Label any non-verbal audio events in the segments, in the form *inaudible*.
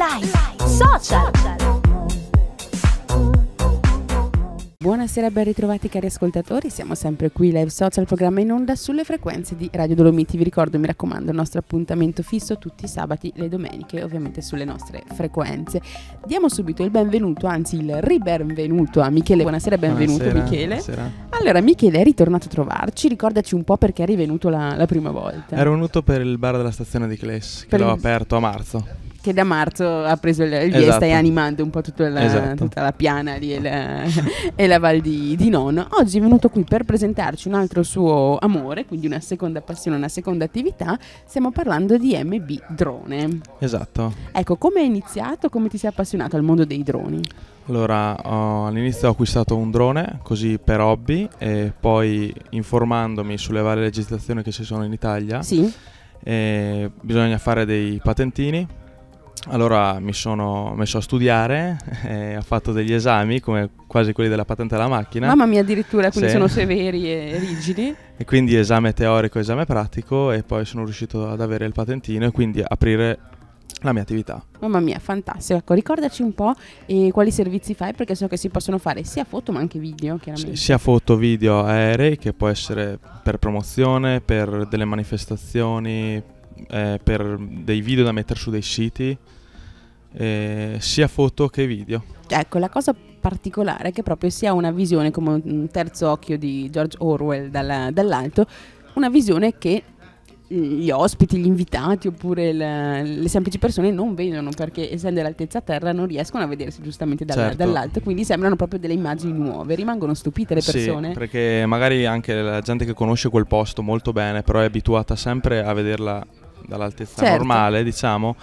Live social. Buonasera ben ritrovati cari ascoltatori, siamo sempre qui live social, programma in onda sulle frequenze di Radio Dolomiti, vi ricordo mi raccomando il nostro appuntamento fisso tutti i sabati, le domeniche ovviamente sulle nostre frequenze. Diamo subito il benvenuto, anzi il ribenvenuto a Michele, buonasera e benvenuto buonasera, Michele. Buonasera. Allora Michele è ritornato a trovarci, ricordaci un po' perché eri venuto la, la prima volta. Ero venuto per il bar della stazione di Cles, che per l'ho il... aperto a marzo che da marzo ha preso il, il esatto. e stai esatto. animando un po' tutta la, esatto. tutta la piana lì e la, e la Val di, di Non. Oggi è venuto qui per presentarci un altro suo amore, quindi una seconda passione, una seconda attività. Stiamo parlando di MB Drone. Esatto. Ecco, come hai iniziato, come ti sei appassionato al mondo dei droni? Allora, oh, all'inizio ho acquistato un drone così per hobby e poi informandomi sulle varie legislazioni che ci sono in Italia. Sì. Eh, bisogna fare dei patentini allora mi sono messo a studiare, *laughs* eh, ho fatto degli esami come quasi quelli della patente alla macchina. Mamma mia, addirittura, quindi sì. sono *laughs* severi e rigidi. E quindi esame teorico, esame pratico e poi sono riuscito ad avere il patentino e quindi aprire la mia attività. Mamma mia, fantastico. Ecco, ricordaci un po' eh, quali servizi fai, perché so che si possono fare sia foto ma anche video, chiaramente. Sì, sia foto, video, aerei, che può essere per promozione, per delle manifestazioni, eh, per dei video da mettere su dei siti, eh, sia foto che video. Ecco, la cosa particolare è che proprio si ha una visione come un terzo occhio di George Orwell dalla, dall'alto, una visione che gli ospiti, gli invitati oppure la, le semplici persone non vedono perché essendo all'altezza terra non riescono a vedersi giustamente dal, certo. dall'alto, quindi sembrano proprio delle immagini nuove, rimangono stupite le persone. Sì, perché magari anche la gente che conosce quel posto molto bene, però è abituata sempre a vederla dall'altezza certo. normale, diciamo,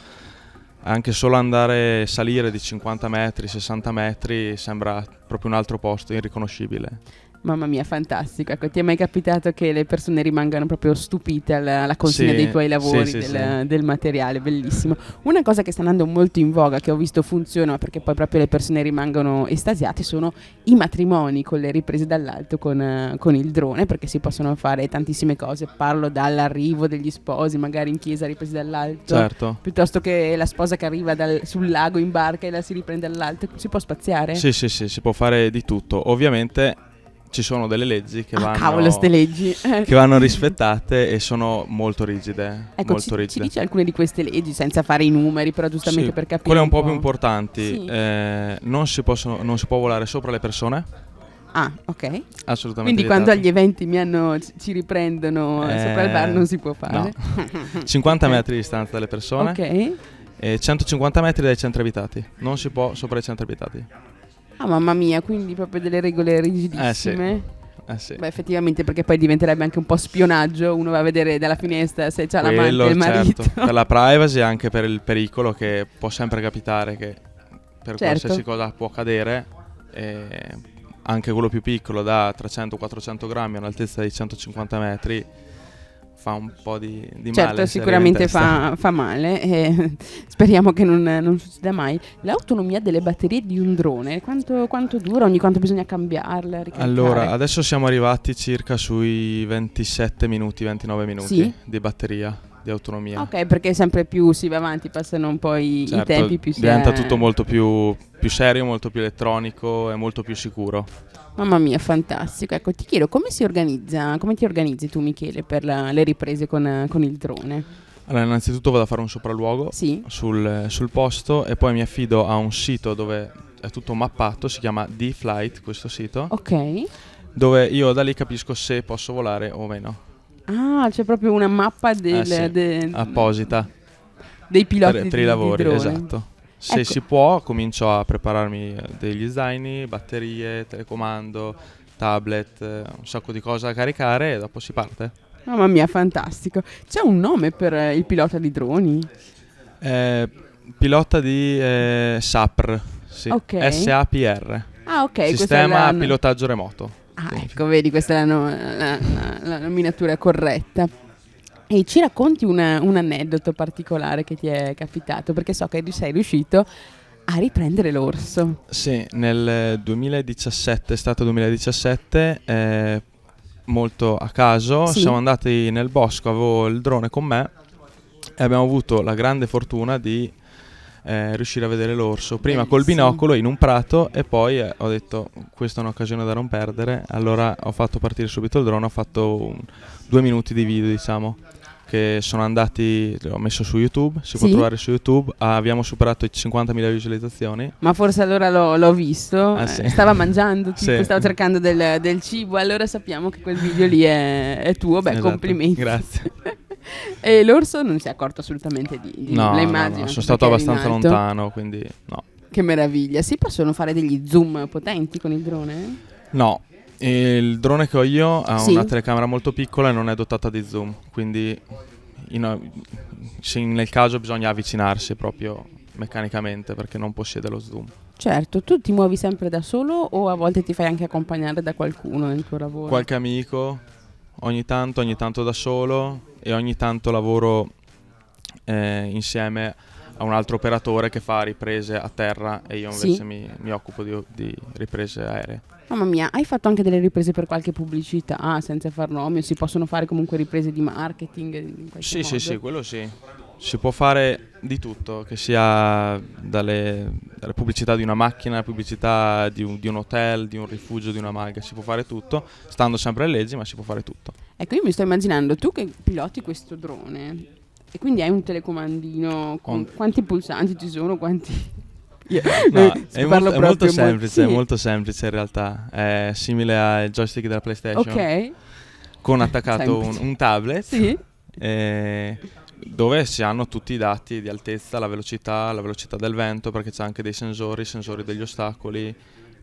anche solo andare a salire di 50 metri, 60 metri sembra proprio un altro posto irriconoscibile. Mamma mia, fantastico. Ecco, ti è mai capitato che le persone rimangano proprio stupite alla, alla consegna sì, dei tuoi lavori, sì, sì, del, del, materiale, bellissimo. Una cosa che sta andando molto in voga, che ho visto funziona, perché poi proprio le persone rimangono estasiate, sono i matrimoni con le riprese dall'alto con, con il drone, perché si possono fare tantissime cose. Parlo dall'arrivo degli sposi, magari in chiesa ripresi dall'alto, certo. piuttosto che la sposa che arriva dal, sul lago in barca e la si riprende dall'alto. Si può spaziare? Sì, sì, sì, si può fare di tutto. Ovviamente ci sono delle leggi che, ah, vanno, cavolo, leggi. *laughs* che vanno rispettate e sono molto rigide. Ecco, molto ci, rigide. ci dice alcune di queste leggi senza fare i numeri, però giustamente sì, per capire. Quelle un po' più importanti. Sì. Eh, non, si possono, non si può volare sopra le persone. Ah, ok. Assolutamente. Quindi quando agli eventi mi hanno, ci riprendono eh, sopra il bar eh, non si può fare. No. 50 *laughs* metri di distanza dalle persone. Ok. E 150 metri dai centri abitati. Non si può sopra i centri abitati. Ah, mamma mia, quindi proprio delle regole rigidissime. Eh sì. Eh sì. Beh, effettivamente, perché poi diventerebbe anche un po' spionaggio. Uno va a vedere dalla finestra se c'ha la l'amante e marito. Certo. *laughs* Per la privacy e anche per il pericolo che può sempre capitare che per certo. qualsiasi cosa può cadere. anche quello più piccolo da 300-400 grammi a un'altezza di 150 metri fa un po' di, di certo, male. Certo, sicuramente fa, fa, male *laughs* e speriamo che non, non, succeda mai. L'autonomia delle batterie di un drone, quanto, quanto dura? Ogni quanto bisogna cambiarla? Allora, adesso siamo arrivati circa sui 27 minuti, 29 minuti sì? di batteria di autonomia. Ok, perché sempre più si va avanti, passano un po' i, certo, i tempi più si Diventa tutto molto più, più serio, molto più elettronico e molto più sicuro. Mamma mia, fantastico. Ecco, ti chiedo come si organizza, come ti organizzi tu Michele per la, le riprese con, con, il drone? Allora, innanzitutto vado a fare un sopralluogo sì. sul, sul posto e poi mi affido a un sito dove è tutto mappato, si chiama D-Flight questo sito. Ok. Dove io da lì capisco se posso volare o meno. Ah, c'è proprio una mappa del, eh sì, de, apposita dei piloti. Per, i lavori, esatto. Se ecco. si può, comincio a prepararmi degli zaini, batterie, telecomando, tablet, un sacco di cose da caricare e dopo si parte. Mamma mia, fantastico. C'è un nome per eh, il pilota di droni? Eh, pilota di eh, SAPR, sì. okay. SAPR. Ah, ok. Sistema pilotaggio remoto. Ah, ecco, vedi, questa è la, no, la, la, la nominatura corretta. E ci racconti una, un aneddoto particolare che ti è capitato, perché so che sei riuscito a riprendere l'orso. Sì, nel 2017, è stato 2017, eh, molto a caso, sì. siamo andati nel bosco, avevo il drone con me e abbiamo avuto la grande fortuna di eh, riuscire a vedere l'orso. Prima Bellissimo. col binocolo in un prato e poi eh, ho detto questa è un'occasione da non perdere. Allora ho fatto partire subito il drone, ho fatto un, due minuti di video diciamo che sono andati, l'ho messo su YouTube, si sì. può trovare su YouTube, ah, abbiamo superato i 50.000 visualizzazioni. Ma forse allora l'ho, l'ho visto, ah, sì. Eh, stava mangiando, *laughs* tipo, sì. stava cercando del, del, cibo, allora sappiamo che quel video lì è, è tuo, beh esatto. complimenti. Grazie. *laughs* e l'orso non si è accorto assolutamente di, di no, la No, no, sono stato abbastanza lontano, quindi no. Che meraviglia. Si possono fare degli zoom potenti con il drone? No. Il drone che ho io ha sì. una telecamera molto piccola e non è dotata di zoom, quindi in, in, nel caso bisogna avvicinarsi proprio meccanicamente perché non possiede lo zoom. Certo, tu ti muovi sempre da solo o a volte ti fai anche accompagnare da qualcuno nel tuo lavoro? Qualche amico, ogni tanto, ogni tanto da solo e ogni tanto lavoro eh, insieme a un altro operatore che fa riprese a terra e io invece sì. mi, mi, occupo di, di, riprese aeree. Mamma mia, hai fatto anche delle riprese per qualche pubblicità senza far nomi o si possono fare comunque riprese di marketing? sì, modo? sì, sì, quello sì si può fare di tutto, che sia dalle, dalle pubblicità di una macchina, la pubblicità di un, di un, hotel, di un rifugio, di una maga, si può fare tutto, stando sempre alle leggi, ma si può fare tutto. Ecco, io mi sto immaginando, tu che piloti questo drone e quindi hai un telecomandino, con On... quanti pulsanti ci sono, quanti... Yeah. *laughs* No, *laughs* è, molto, è, molto semplice, sì. molto semplice in realtà, è simile al joystick della PlayStation. Ok. Con attaccato un, un, tablet. Sì. E eh, dove si hanno tutti i dati di altezza, la velocità, la velocità del vento, perché c'è anche dei sensori, sensori degli ostacoli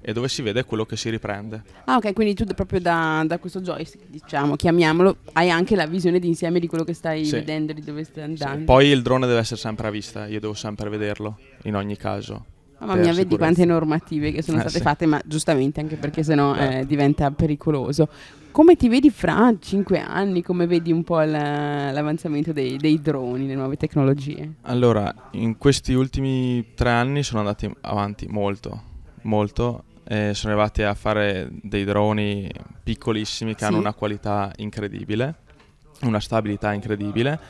e dove si vede quello che si riprende. Ah ok, quindi tu proprio da, da questo joystick, diciamo, chiamiamolo, hai anche la visione d'insieme di quello che stai sì. vedendo, di dove stai andando. Sì. Poi il drone deve essere sempre a vista, io devo sempre vederlo, in ogni caso Mamma mia, vedi quante normative che sono eh, state sì. fatte, ma giustamente anche perché sennò certo. eh, diventa pericoloso. Come ti vedi fra cinque anni? Come vedi un po' la, l'avanzamento dei, dei, droni, le nuove tecnologie? Allora, in questi ultimi tre anni sono andati avanti molto, molto. Eh, sono arrivati a fare dei droni piccolissimi che sì. hanno una qualità incredibile, una stabilità incredibile.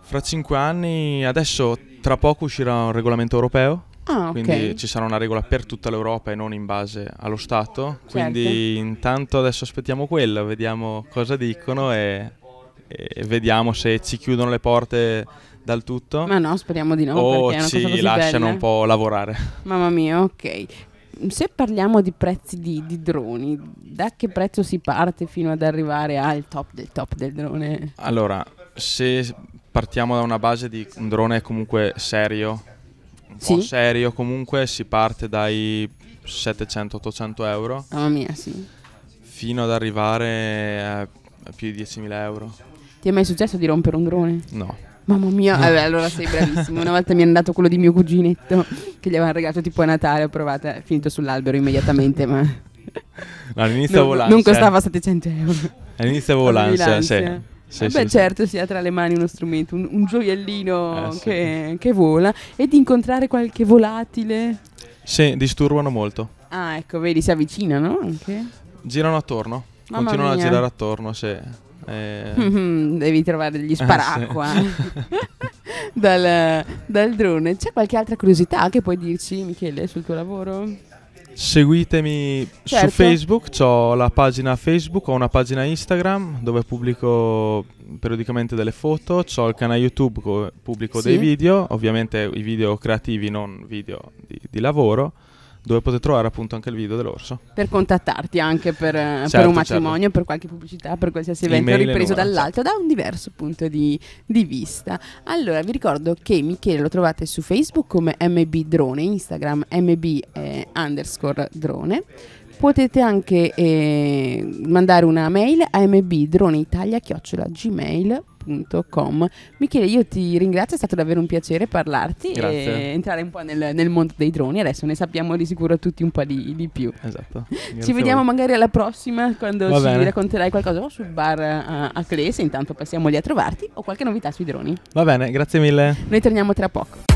Fra cinque anni, adesso tra poco uscirà un regolamento europeo Ah, Quindi ci sarà una regola per tutta l'Europa e non in base allo Stato. Certo. Quindi intanto adesso aspettiamo quello, vediamo cosa dicono e, e, vediamo se ci chiudono le porte dal tutto. Ma no, speriamo di no. O ci lasciano bella. un po' lavorare. Mamma mia, ok. Se parliamo di prezzi di, di, droni, da che prezzo si parte fino ad arrivare al top del top del drone? Allora, se partiamo da una base di un drone comunque serio, un sì. po' serio, comunque si parte dai 700-800 euro. Mamma mia, sì. Fino ad arrivare a più di 10.000 euro. Ti è mai successo di rompere un drone? No. Mamma mia, vabbè, allora sei bravissimo. Una volta mi è andato quello di mio cuginetto che gli aveva regalato tipo a Natale, ho provato, è finito sull'albero immediatamente, ma... All'inizio non, volante. Non costava 700 euro. All'inizio volante, sì. Sì, Beh, sì, certo, sì. si ha tra le mani uno strumento, un, un gioiellino eh, che, che, vola e di incontrare qualche volatile. Sì, disturbano molto. Ah, ecco, vedi, si avvicinano anche. Girano attorno, Mamma continuano mia. a girare attorno, sì. Eh. *laughs* Mm-hmm, devi trovare degli eh, sparacqua eh, *laughs* dal, dal drone. C'è qualche altra curiosità che puoi dirci, Michele, sul tuo lavoro? Seguitemi certo. su Facebook, ho la pagina Facebook, ho una pagina Instagram dove pubblico periodicamente delle foto, ho il canale YouTube dove pubblico sì. dei video, ovviamente i video creativi, non video di, di lavoro dove potete trovare appunto anche il video dell'orso. Per contattarti anche per, eh, certo, per un certo. matrimonio, certo. per qualche pubblicità, per qualsiasi evento Email ripreso dall'alto, da un diverso punto di, di, vista. Allora, vi ricordo che Michele lo trovate su Facebook come mb drone, Instagram mb eh, underscore drone potete anche eh, mandare una mail a mbdroneitalia.gmail.com Michele io ti ringrazio, è stato davvero un piacere parlarti Grazie. e entrare un po' nel, nel, mondo dei droni, adesso ne sappiamo di sicuro tutti un po' di, di più. Esatto. Grazie ci vediamo magari alla prossima quando Va ci bene. racconterai qualcosa sul bar a, eh, a Clese, intanto passiamo lì a trovarti o qualche novità sui droni. Va bene, grazie mille. Noi torniamo tra poco.